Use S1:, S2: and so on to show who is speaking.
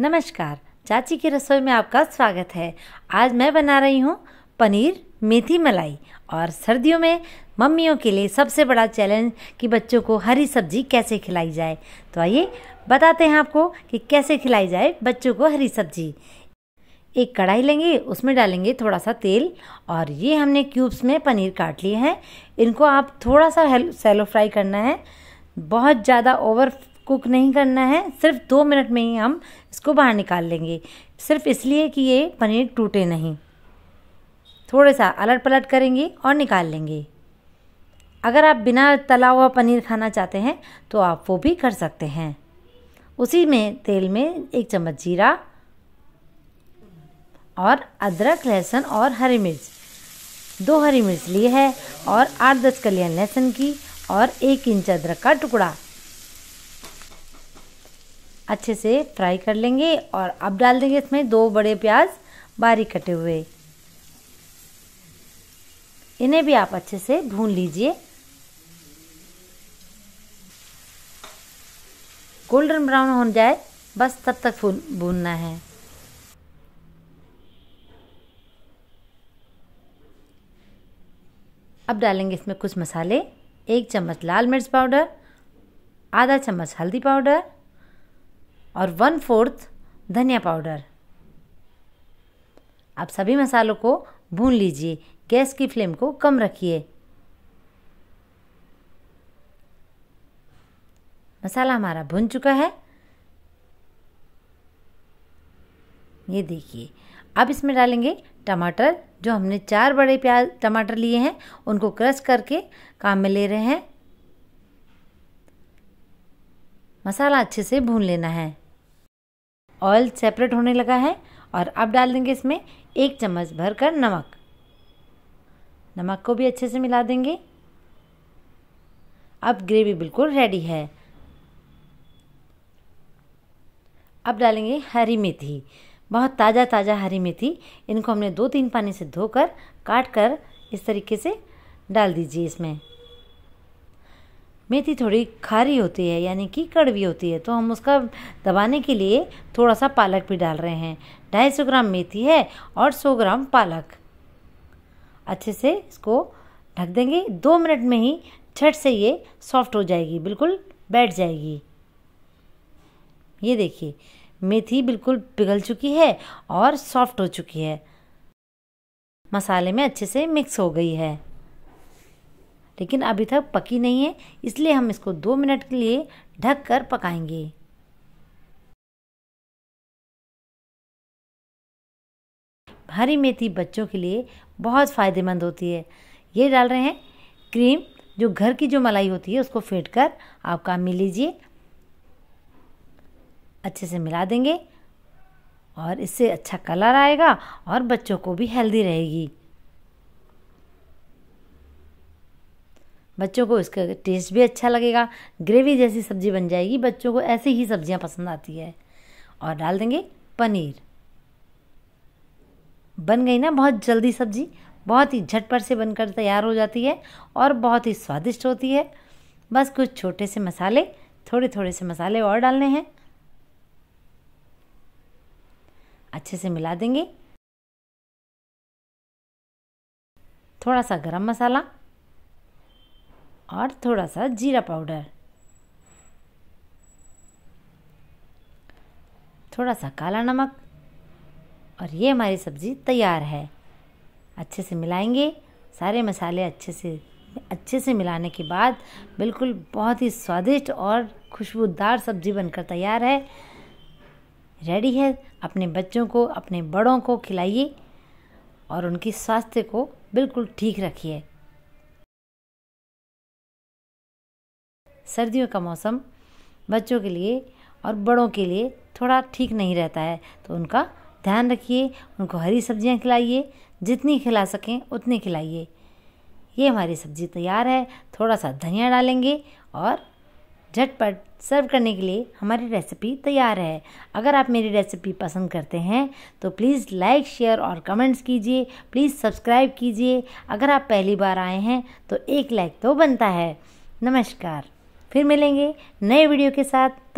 S1: नमस्कार चाची की रसोई में आपका स्वागत है आज मैं बना रही हूँ पनीर मेथी मलाई और सर्दियों में मम्मियों के लिए सबसे बड़ा चैलेंज कि बच्चों को हरी सब्जी कैसे खिलाई जाए तो आइए बताते हैं आपको कि कैसे खिलाई जाए बच्चों को हरी सब्जी एक कढ़ाई लेंगे उसमें डालेंगे थोड़ा सा तेल और ये हमने क्यूब्स में पनीर काट लिए हैं इनको आप थोड़ा सा सेलो फ्राई करना है बहुत ज़्यादा ओवर कुक नहीं करना है सिर्फ दो मिनट में ही हम इसको बाहर निकाल लेंगे सिर्फ इसलिए कि ये पनीर टूटे नहीं थोड़ा सा अलट पलट करेंगे और निकाल लेंगे अगर आप बिना तला हुआ पनीर खाना चाहते हैं तो आप वो भी कर सकते हैं उसी में तेल में एक चम्मच जीरा और अदरक लहसुन और हरी मिर्च दो हरी मिर्च ली है और आठ दस कलियाँ लहसुन की और एक इंच अदरक का टुकड़ा अच्छे से फ्राई कर लेंगे और अब डाल देंगे इसमें दो बड़े प्याज बारीक कटे हुए इन्हें भी आप अच्छे से भून लीजिए गोल्डन ब्राउन हो जाए बस तब तक भूनना है अब डालेंगे इसमें कुछ मसाले एक चम्मच लाल मिर्च पाउडर आधा चम्मच हल्दी पाउडर और वन फोर्थ धनिया पाउडर आप सभी मसालों को भून लीजिए गैस की फ्लेम को कम रखिए मसाला हमारा भुन चुका है ये देखिए अब इसमें डालेंगे टमाटर जो हमने चार बड़े प्याज टमाटर लिए हैं उनको क्रश करके काम में ले रहे हैं मसाला अच्छे से भून लेना है ऑयल सेपरेट होने लगा है और अब डाल देंगे इसमें एक चम्मच भर कर नमक नमक को भी अच्छे से मिला देंगे अब ग्रेवी बिल्कुल रेडी है अब डालेंगे हरी मेथी बहुत ताज़ा ताज़ा हरी मेथी इनको हमने दो तीन पानी से धोकर काट कर इस तरीके से डाल दीजिए इसमें मेथी थोड़ी खारी होती है यानी कि कड़वी होती है तो हम उसका दबाने के लिए थोड़ा सा पालक भी डाल रहे हैं ढाई सौ ग्राम मेथी है और सौ ग्राम पालक अच्छे से इसको ढक देंगे दो मिनट में ही छट से ये सॉफ्ट हो जाएगी बिल्कुल बैठ जाएगी ये देखिए मेथी बिल्कुल पिघल चुकी है और सॉफ्ट हो चुकी है मसाले में अच्छे से मिक्स हो गई है लेकिन अभी तक पकी नहीं है इसलिए हम इसको दो मिनट के लिए ढक कर पकाएंगे हरी मेथी बच्चों के लिए बहुत फ़ायदेमंद होती है ये डाल रहे हैं क्रीम जो घर की जो मलाई होती है उसको फेंट कर आप काम में लीजिए अच्छे से मिला देंगे और इससे अच्छा कलर आएगा और बच्चों को भी हेल्दी रहेगी बच्चों को इसका टेस्ट भी अच्छा लगेगा ग्रेवी जैसी सब्ज़ी बन जाएगी बच्चों को ऐसी ही सब्ज़ियाँ पसंद आती है और डाल देंगे पनीर बन गई ना बहुत जल्दी सब्ज़ी बहुत ही झटपट से बनकर तैयार हो जाती है और बहुत ही स्वादिष्ट होती है बस कुछ छोटे से मसाले थोड़े थोड़े से मसाले और डालने हैं अच्छे से मिला देंगे थोड़ा सा गरम मसाला और थोड़ा सा जीरा पाउडर थोड़ा सा काला नमक और ये हमारी सब्ज़ी तैयार है अच्छे से मिलाएंगे सारे मसाले अच्छे से अच्छे से मिलाने के बाद बिल्कुल बहुत ही स्वादिष्ट और खुशबूदार सब्ज़ी बनकर तैयार है रेडी है अपने बच्चों को अपने बड़ों को खिलाइए और उनकी स्वास्थ्य को बिल्कुल ठीक रखिए सर्दियों का मौसम बच्चों के लिए और बड़ों के लिए थोड़ा ठीक नहीं रहता है तो उनका ध्यान रखिए उनको हरी सब्ज़ियाँ खिलाइए जितनी खिला सकें उतनी खिलाइए ये हमारी सब्जी तैयार है थोड़ा सा धनिया डालेंगे और झटपट सर्व करने के लिए हमारी रेसिपी तैयार है अगर आप मेरी रेसिपी पसंद करते हैं तो प्लीज़ लाइक शेयर और कमेंट्स कीजिए प्लीज़ सब्सक्राइब कीजिए अगर आप पहली बार आए हैं तो एक लाइक तो बनता है नमस्कार फिर मिलेंगे नए वीडियो के साथ